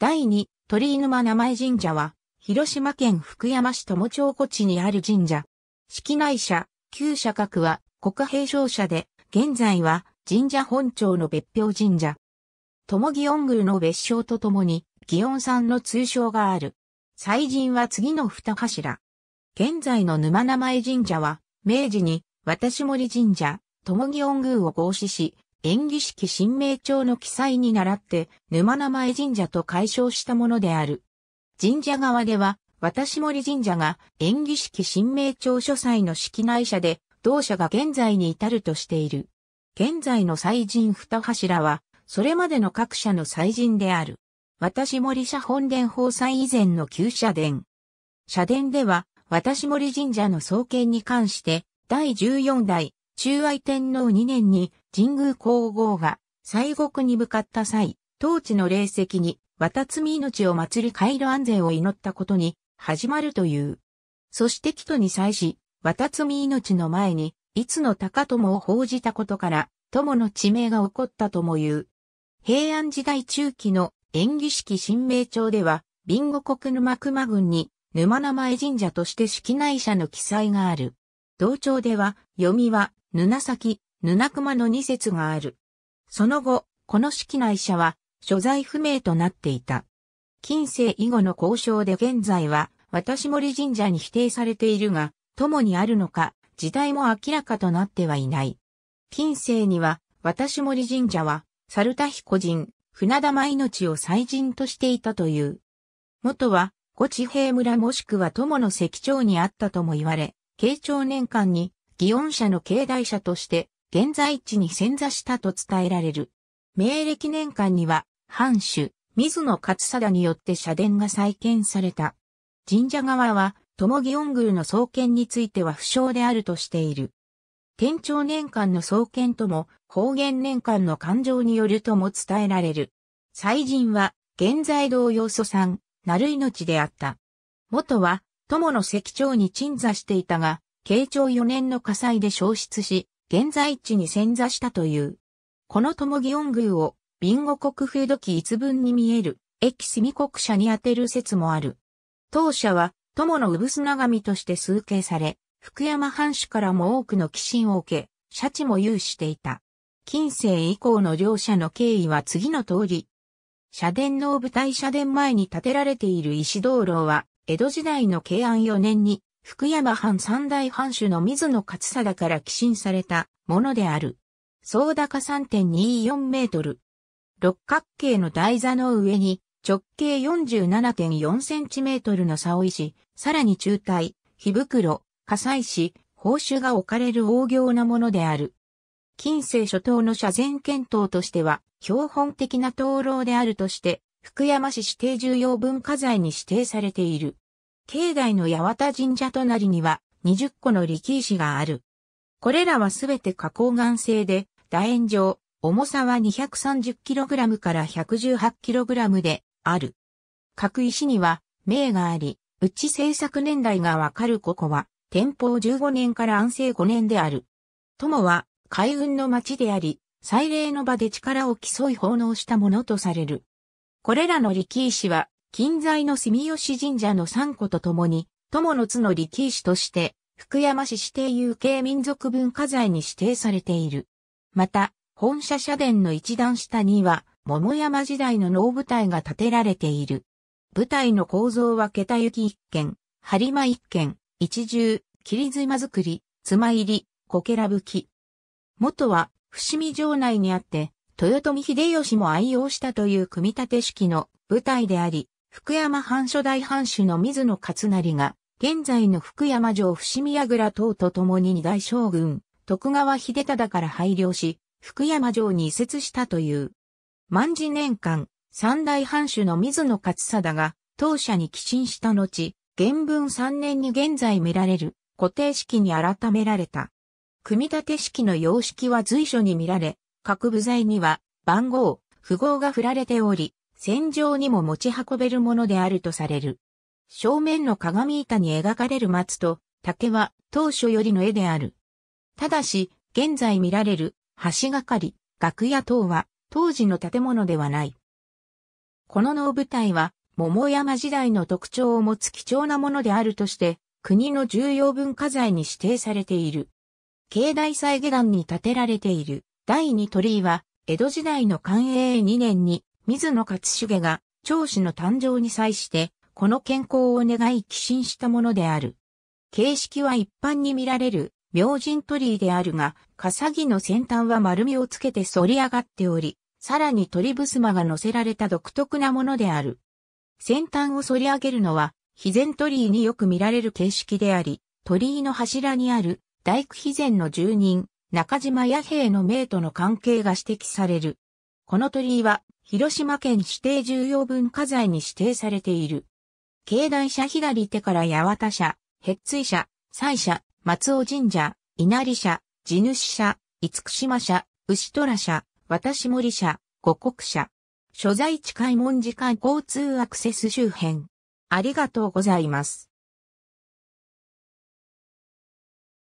第2、鳥居沼名前神社は、広島県福山市友町古地にある神社。式内社、旧社格は国平商社で、現在は神社本庁の別表神社。友祇園宮の別称とともに、祇園さんの通称がある。祭神は次の二柱。現在の沼名前神社は、明治に、渡森神社、友祇園宮を合祀し、演技式神明帳の記載に倣って、沼名前神社と解消したものである。神社側では、私森神社が演技式神明帳書斎の式内社で、同社が現在に至るとしている。現在の祭神二柱は、それまでの各社の祭神である。私森社本殿法祭以前の旧社殿。社殿では、私森神社の創建に関して、第14代中愛天皇2年に神宮皇后が西国に向かった際、当地の霊石に、渡摘命を祭り回路安全を祈ったことに、始まるという。そして帰途に際し、渡摘命の前に、いつの高友を報じたことから、友の地名が起こったとも言う。平安時代中期の演技式神明帳では、ビンゴ国沼熊郡に沼名前神社として式内社の記載がある。同調では、読みは、ぬ崎、く熊の二節がある。その後、この式内社は、所在不明となっていた。近世以後の交渉で現在は、私森神社に否定されているが、共にあるのか、時代も明らかとなってはいない。近世には、私森神社は、猿田彦人、船玉命を祭人としていたという。元は、五地平村もしくは友の石長にあったとも言われ、慶長年間に、祇園社の境内社として、現在地に潜座したと伝えられる。明暦年間には、藩主、水野勝貞によって社殿が再建された。神社側は、友祇園宮の創建については不詳であるとしている。天長年間の創建とも、方言年間の感情によるとも伝えられる。祭神は、現在同様祖さん、なる命であった。元は、友の石町に鎮座していたが、慶長4年の火災で消失し、現在地に潜座したという。この友義恩宮を、ビンゴ国風土記一文に見える、駅住国社に当てる説もある。当社は、友の産砂神として崇敬され、福山藩主からも多くの寄進を受け、社地も有していた。近世以降の両者の経緯は次の通り。社殿の舞台社殿前に建てられている石灯籠は、江戸時代の慶安4年に、福山藩三大藩主の水野勝貞から寄進されたものである。総高3.24メートル。六角形の台座の上に直径47.4センチメートルの竿石、さらに中体、火袋、火災石、宝珠が置かれる大行なものである。近世初頭の社前検討としては、標本的な灯籠であるとして、福山市指定重要文化財に指定されている。境内の八幡神社隣には20個の力石がある。これらはすべて花崗岩製で、楕円状、重さは 230kg から 118kg である。各石には銘があり、うち製作年代がわかるここは、天保15年から安政5年である。友は海運の町であり、祭礼の場で力を競い奉納したものとされる。これらの力石は、近在の住吉神社の3個とともに、友の津の力石として、福山市指定有形民族文化財に指定されている。また、本社社殿の一段下には、桃山時代の能舞台が建てられている。舞台の構造は桁行き一軒、張間一軒、一重、切妻作り、妻入り、こけらぶき。元は、伏見城内にあって、豊臣秀吉も愛用したという組み立て式の舞台であり、福山藩初代藩主の水野勝成が、現在の福山城伏見櫓等と共に二大将軍、徳川秀忠から配慮し、福山城に移設したという。万事年間、三代藩主の水野勝貞が、当社に寄進した後、元文三年に現在見られる固定式に改められた。組み立て式の様式は随所に見られ、各部材には番号、符号が振られており、戦場にも持ち運べるものであるとされる。正面の鏡板に描かれる松と竹は当初よりの絵である。ただし、現在見られる橋がかり、楽屋等は当時の建物ではない。この能舞台は桃山時代の特徴を持つ貴重なものであるとして、国の重要文化財に指定されている。境内再下段に建てられている。第二鳥居は、江戸時代の寛永2年に、水野勝重が、長子の誕生に際して、この健康を願い寄進したものである。形式は一般に見られる、明神鳥居であるが、笠木の先端は丸みをつけて反り上がっており、さらに鳥襖が乗せられた独特なものである。先端を反り上げるのは、肥前鳥居によく見られる形式であり、鳥居の柱にある大工肥前の住人、中島弥平の名との関係が指摘される。この鳥居は、広島県指定重要文化財に指定されている。境内社左手から八幡社、ツイ社、西社、松尾神社、稲荷社、地主社、五島社、牛虎社、私森社、五国社。所在地開門時間交通アクセス周辺。ありがとうございます。